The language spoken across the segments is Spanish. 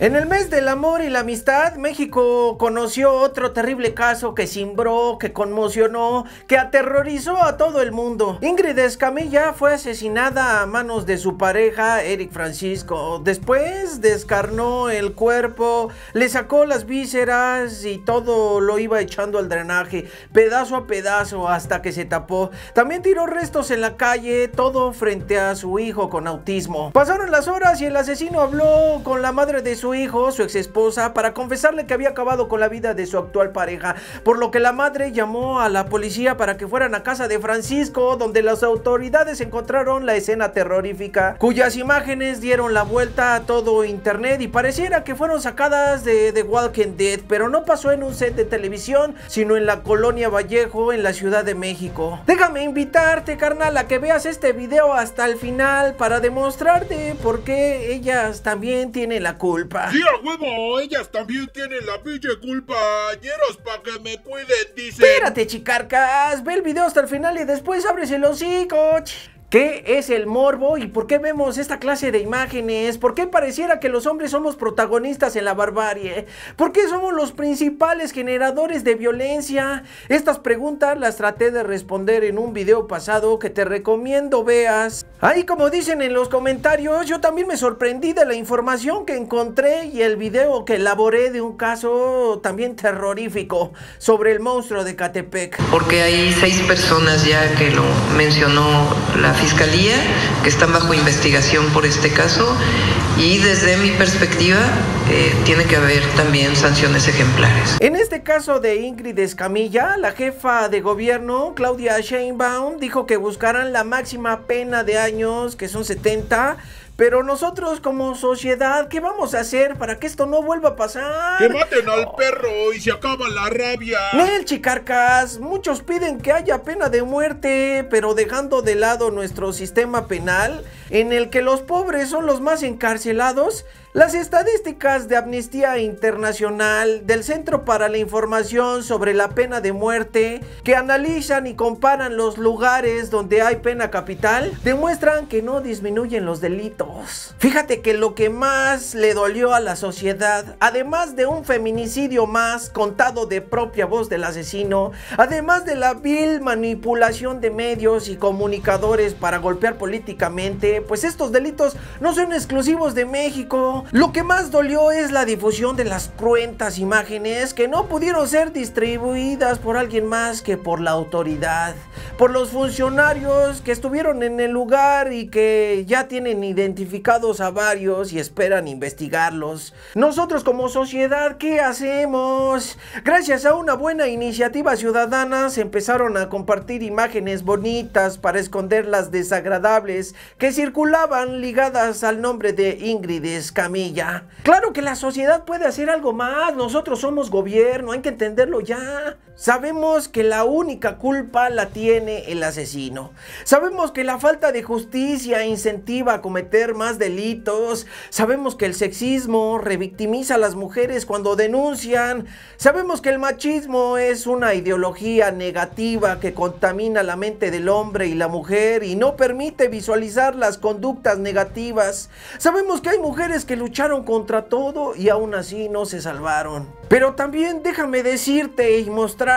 En el mes del amor y la amistad, México conoció otro terrible caso que cimbró, que conmocionó, que aterrorizó a todo el mundo. Ingrid Escamilla fue asesinada a manos de su pareja, Eric Francisco. Después descarnó el cuerpo, le sacó las vísceras y todo lo iba echando al drenaje, pedazo a pedazo hasta que se tapó. También tiró restos en la calle, todo frente a su hijo con autismo. Pasaron las horas y el asesino habló con la madre de su hijo, su ex esposa, para confesarle que había acabado con la vida de su actual pareja, por lo que la madre llamó a la policía para que fueran a casa de Francisco, donde las autoridades encontraron la escena terrorífica, cuyas imágenes dieron la vuelta a todo internet y pareciera que fueron sacadas de The Walking Dead, pero no pasó en un set de televisión, sino en la colonia Vallejo, en la Ciudad de México. Déjame invitarte, carnal, a que veas este video hasta el final para demostrarte por qué ellas también tienen la culpa. Sí, a huevo, ellas también tienen la pinche culpa. para que me cuiden, dice. Espérate, chicarcas. Ve el video hasta el final y después abres el hocico. ¿Qué es el morbo y por qué vemos esta clase de imágenes? ¿Por qué pareciera que los hombres somos protagonistas en la barbarie? ¿Por qué somos los principales generadores de violencia? Estas preguntas las traté de responder en un video pasado que te recomiendo veas. Ahí como dicen en los comentarios, yo también me sorprendí de la información que encontré y el video que elaboré de un caso también terrorífico sobre el monstruo de Catepec. Porque hay seis personas ya que lo mencionó la Fiscalía, que están bajo investigación por este caso, y desde mi perspectiva eh, tiene que haber también sanciones ejemplares. En este caso de Ingrid Escamilla, la jefa de gobierno, Claudia Sheinbaum, dijo que buscarán la máxima pena de años, que son 70, pero nosotros como sociedad, ¿qué vamos a hacer para que esto no vuelva a pasar? Que maten al perro y se acaba la rabia. Nel, chicarcas, muchos piden que haya pena de muerte, pero dejando de lado nuestro sistema penal, en el que los pobres son los más encarcelados, las estadísticas de Amnistía Internacional, del Centro para la Información sobre la Pena de Muerte, que analizan y comparan los lugares donde hay pena capital, demuestran que no disminuyen los delitos. Fíjate que lo que más le dolió a la sociedad, además de un feminicidio más contado de propia voz del asesino, además de la vil manipulación de medios y comunicadores para golpear políticamente, pues estos delitos no son exclusivos de México. Lo que más dolió es la difusión de las cruentas imágenes que no pudieron ser distribuidas por alguien más que por la autoridad, por los funcionarios que estuvieron en el lugar y que ya tienen identificados a varios y esperan investigarlos. Nosotros como sociedad, ¿qué hacemos? Gracias a una buena iniciativa ciudadana se empezaron a compartir imágenes bonitas para esconder las desagradables que circulaban ligadas al nombre de Ingrid Escamilla. Claro que la sociedad puede hacer algo más, nosotros somos gobierno, hay que entenderlo ya. Sabemos que la única culpa la tiene el asesino. Sabemos que la falta de justicia incentiva a cometer más delitos. Sabemos que el sexismo revictimiza a las mujeres cuando denuncian. Sabemos que el machismo es una ideología negativa que contamina la mente del hombre y la mujer y no permite visualizar las conductas negativas. Sabemos que hay mujeres que lucharon contra todo y aún así no se salvaron. Pero también déjame decirte y mostrar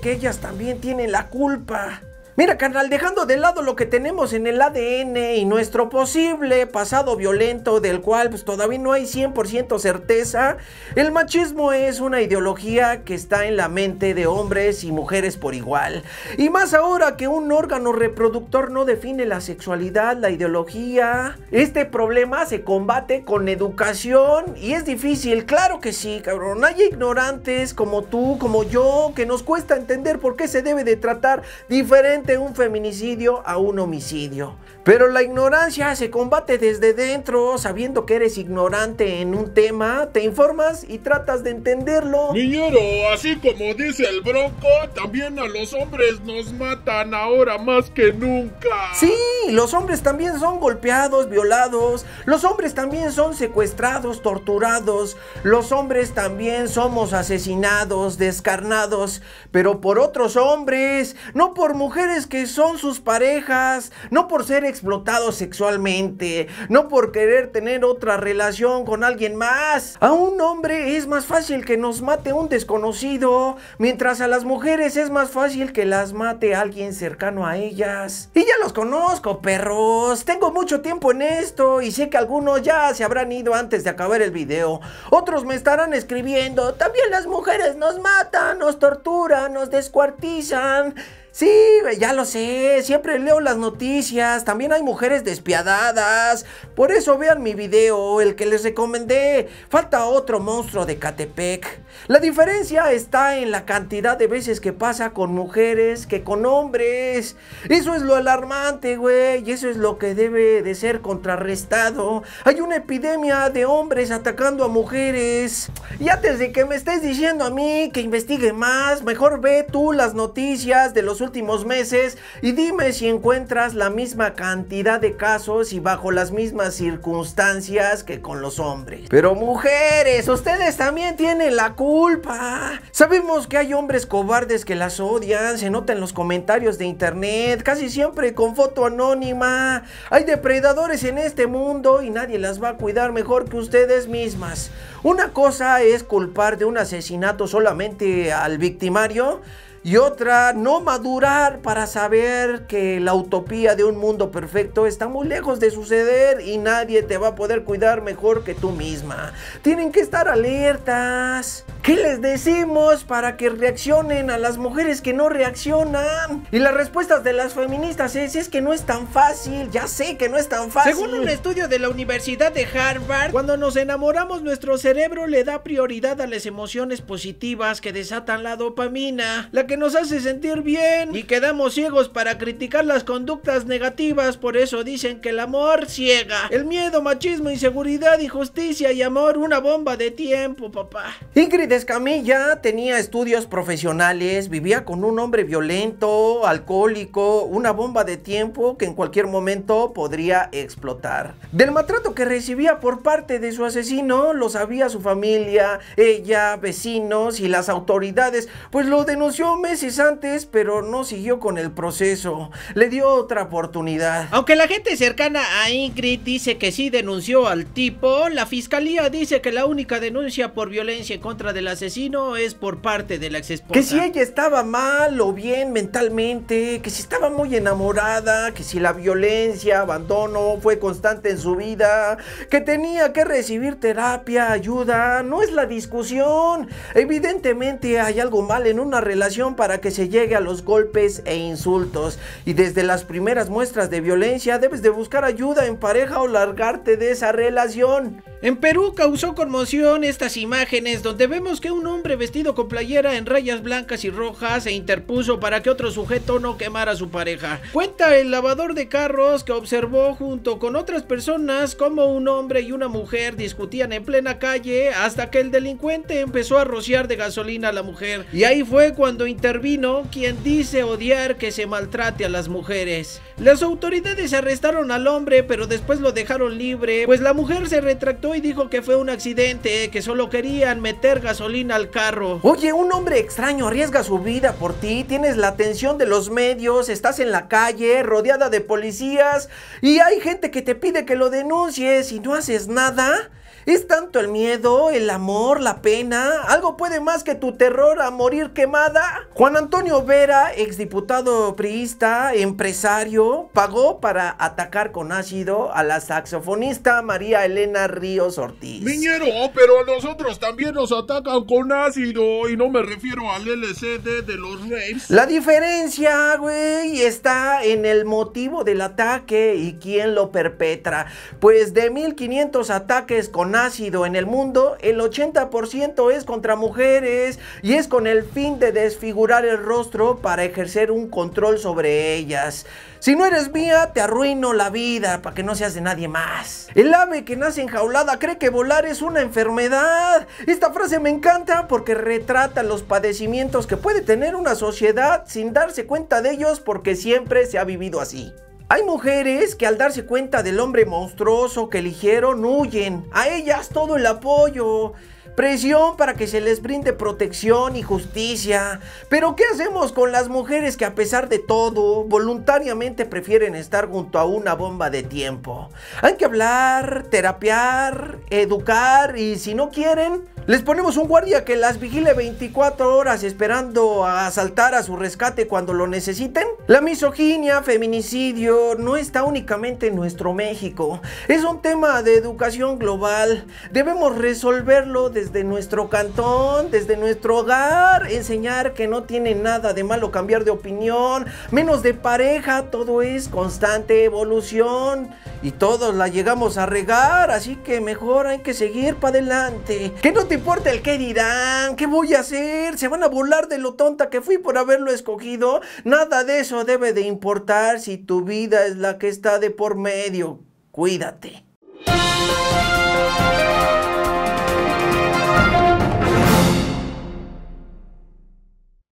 que ellas también tienen la culpa. Mira, carnal, dejando de lado lo que tenemos en el ADN y nuestro posible pasado violento del cual pues, todavía no hay 100% certeza, el machismo es una ideología que está en la mente de hombres y mujeres por igual. Y más ahora que un órgano reproductor no define la sexualidad, la ideología, este problema se combate con educación y es difícil, claro que sí, cabrón. Hay ignorantes como tú, como yo, que nos cuesta entender por qué se debe de tratar diferente un feminicidio a un homicidio. Pero la ignorancia se combate desde dentro, sabiendo que eres ignorante en un tema, te informas y tratas de entenderlo. Niñero, así como dice el bronco, también a los hombres nos matan ahora más que nunca. Sí, los hombres también son golpeados, violados, los hombres también son secuestrados, torturados, los hombres también somos asesinados, descarnados, pero por otros hombres, no por mujeres que son sus parejas, no por ser explotados sexualmente, no por querer tener otra relación con alguien más. A un hombre es más fácil que nos mate un desconocido, mientras a las mujeres es más fácil que las mate alguien cercano a ellas. Y ya los conozco, perros. Tengo mucho tiempo en esto y sé que algunos ya se habrán ido antes de acabar el video. Otros me estarán escribiendo, también las mujeres nos matan, nos torturan, nos descuartizan. Sí, ya lo sé, siempre leo las noticias, también hay mujeres despiadadas. Por eso vean mi video, el que les recomendé. Falta otro monstruo de Catepec. La diferencia está en la cantidad de veces que pasa con mujeres que con hombres. Eso es lo alarmante, güey, y eso es lo que debe de ser contrarrestado. Hay una epidemia de hombres atacando a mujeres. Y antes de que me estés diciendo a mí que investigue más, mejor ve tú las noticias de los últimos meses y dime si encuentras la misma cantidad de casos y bajo las mismas circunstancias que con los hombres. Pero mujeres, ustedes también tienen la culpa. Sabemos que hay hombres cobardes que las odian, se nota en los comentarios de internet, casi siempre con foto anónima. Hay depredadores en este mundo y nadie las va a cuidar mejor que ustedes mismas. Una cosa es culpar de un asesinato solamente al victimario y otra no madurar para saber que la utopía de un mundo perfecto está muy lejos de suceder y nadie te va a poder cuidar mejor que tú misma. Tienen que estar alertas. ¿Qué les decimos para que reaccionen a las mujeres que no reaccionan? Y las respuestas de las feministas es, es que no es tan fácil, ya sé que no es tan fácil. Según un estudio de la Universidad de Harvard, cuando nos enamoramos nuestro cerebro le da prioridad a las emociones positivas que desatan la dopamina, la que nos hace sentir bien y quedamos ciegos para criticar las conductas negativas, por eso dicen que el amor ciega. El miedo, machismo, inseguridad, injusticia y amor, una bomba de tiempo, papá. Increíble Escamilla tenía estudios profesionales, vivía con un hombre violento, alcohólico, una bomba de tiempo que en cualquier momento podría explotar. Del maltrato que recibía por parte de su asesino, lo sabía su familia, ella, vecinos y las autoridades, pues lo denunció meses antes, pero no siguió con el proceso. Le dio otra oportunidad. Aunque la gente cercana a Ingrid dice que sí denunció al tipo, la fiscalía dice que la única denuncia por violencia en contra del asesino es por parte de la ex Que si ella estaba mal o bien mentalmente, que si estaba muy enamorada, que si la violencia, abandono fue constante en su vida, que tenía que recibir terapia, ayuda, no es la discusión. Evidentemente hay algo mal en una relación para que se llegue a los golpes e insultos. Y desde las primeras muestras de violencia debes de buscar ayuda en pareja o largarte de esa relación. En Perú causó conmoción estas imágenes donde vemos que un hombre vestido con playera en rayas blancas y rojas se interpuso para que otro sujeto no quemara a su pareja. Cuenta el lavador de carros que observó junto con otras personas como un hombre y una mujer discutían en plena calle hasta que el delincuente empezó a rociar de gasolina a la mujer. Y ahí fue cuando intervino quien dice odiar que se maltrate a las mujeres. Las autoridades arrestaron al hombre pero después lo dejaron libre pues la mujer se retractó y dijo que fue un accidente, que solo querían meter gasolina al carro. Oye, un hombre extraño arriesga su vida por ti, tienes la atención de los medios, estás en la calle, rodeada de policías, y hay gente que te pide que lo denuncies y no haces nada. Es tanto el miedo, el amor, la pena. ¿Algo puede más que tu terror a morir quemada? Juan Antonio Vera, exdiputado priista, empresario, pagó para atacar con ácido a la saxofonista María Elena Ríos Ortiz. Miñero, pero a nosotros también nos atacan con ácido y no me refiero al LCD de los Reyes. La diferencia, güey, está en el motivo del ataque y quién lo perpetra. Pues de 1500 ataques con Nacido en el mundo, el 80% es contra mujeres y es con el fin de desfigurar el rostro para ejercer un control sobre ellas. Si no eres mía, te arruino la vida para que no seas de nadie más. El ave que nace enjaulada cree que volar es una enfermedad. Esta frase me encanta porque retrata los padecimientos que puede tener una sociedad sin darse cuenta de ellos porque siempre se ha vivido así. Hay mujeres que al darse cuenta del hombre monstruoso que eligieron huyen. A ellas todo el apoyo. Presión para que se les brinde protección y justicia. Pero ¿qué hacemos con las mujeres que a pesar de todo voluntariamente prefieren estar junto a una bomba de tiempo? Hay que hablar, terapiar, educar y si no quieren, les ponemos un guardia que las vigile 24 horas esperando a asaltar a su rescate cuando lo necesiten. La misoginia, feminicidio, no está únicamente en nuestro México. Es un tema de educación global. Debemos resolverlo desde nuestro cantón, desde nuestro hogar, enseñar que no tiene nada de malo cambiar de opinión, menos de pareja, todo es constante evolución y todos la llegamos a regar, así que mejor hay que seguir para adelante. Que no te importa el qué dirán, qué voy a hacer, se van a burlar de lo tonta que fui por haberlo escogido. Nada de eso debe de importar si tu vida es la que está de por medio. Cuídate.